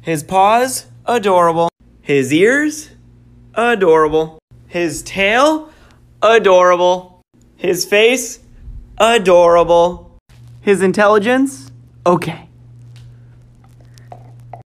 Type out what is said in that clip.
His paws, adorable. His ears, adorable. His tail, adorable. His face, adorable. His intelligence, okay.